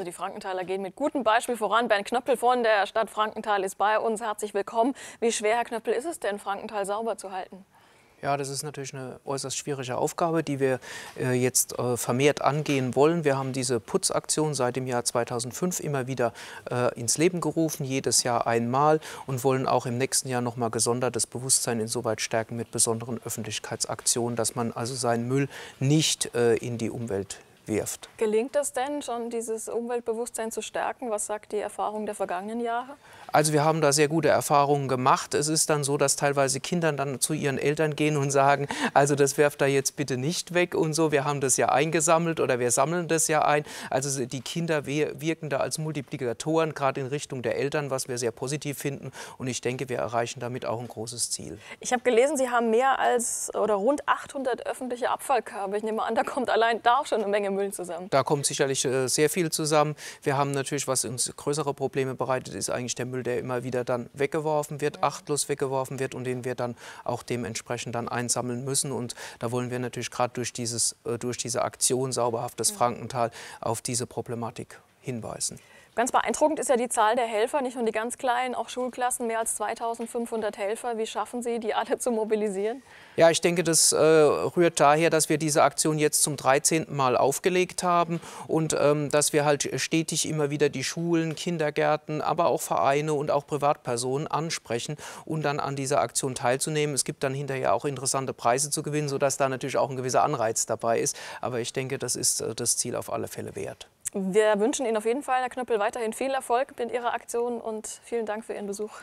Also die Frankenthaler gehen mit gutem Beispiel voran. Bernd Knöppel von der Stadt Frankenthal ist bei uns. Herzlich willkommen. Wie schwer, Herr Knöppel, ist es denn, Frankenthal sauber zu halten? Ja, das ist natürlich eine äußerst schwierige Aufgabe, die wir äh, jetzt äh, vermehrt angehen wollen. Wir haben diese Putzaktion seit dem Jahr 2005 immer wieder äh, ins Leben gerufen, jedes Jahr einmal und wollen auch im nächsten Jahr nochmal gesondertes Bewusstsein insoweit stärken mit besonderen Öffentlichkeitsaktionen, dass man also seinen Müll nicht äh, in die Umwelt wirft. Gelingt das denn schon, dieses Umweltbewusstsein zu stärken? Was sagt die Erfahrung der vergangenen Jahre? Also wir haben da sehr gute Erfahrungen gemacht. Es ist dann so, dass teilweise Kinder dann zu ihren Eltern gehen und sagen, also das werft da jetzt bitte nicht weg und so. Wir haben das ja eingesammelt oder wir sammeln das ja ein. Also die Kinder wirken da als Multiplikatoren, gerade in Richtung der Eltern, was wir sehr positiv finden. Und ich denke, wir erreichen damit auch ein großes Ziel. Ich habe gelesen, Sie haben mehr als oder rund 800 öffentliche Abfallkörbe. Ich nehme an, da kommt allein da auch schon eine Menge Menge Müll zusammen. Da kommt sicherlich äh, sehr viel zusammen. Wir haben natürlich, was uns größere Probleme bereitet, ist eigentlich der Müll, der immer wieder dann weggeworfen wird, ja. achtlos weggeworfen wird und den wir dann auch dementsprechend dann einsammeln müssen. Und da wollen wir natürlich gerade durch, äh, durch diese Aktion Sauberhaftes ja. Frankenthal auf diese Problematik hinweisen. Ganz beeindruckend ist ja die Zahl der Helfer, nicht nur die ganz kleinen, auch Schulklassen, mehr als 2500 Helfer. Wie schaffen Sie, die alle zu mobilisieren? Ja, ich denke, das äh, rührt daher, dass wir diese Aktion jetzt zum 13. Mal aufgelegt haben und ähm, dass wir halt stetig immer wieder die Schulen, Kindergärten, aber auch Vereine und auch Privatpersonen ansprechen um dann an dieser Aktion teilzunehmen. Es gibt dann hinterher auch interessante Preise zu gewinnen, sodass da natürlich auch ein gewisser Anreiz dabei ist. Aber ich denke, das ist äh, das Ziel auf alle Fälle wert. Wir wünschen Ihnen auf jeden Fall, Herr Knöppel, weiterhin viel Erfolg mit Ihrer Aktion und vielen Dank für Ihren Besuch.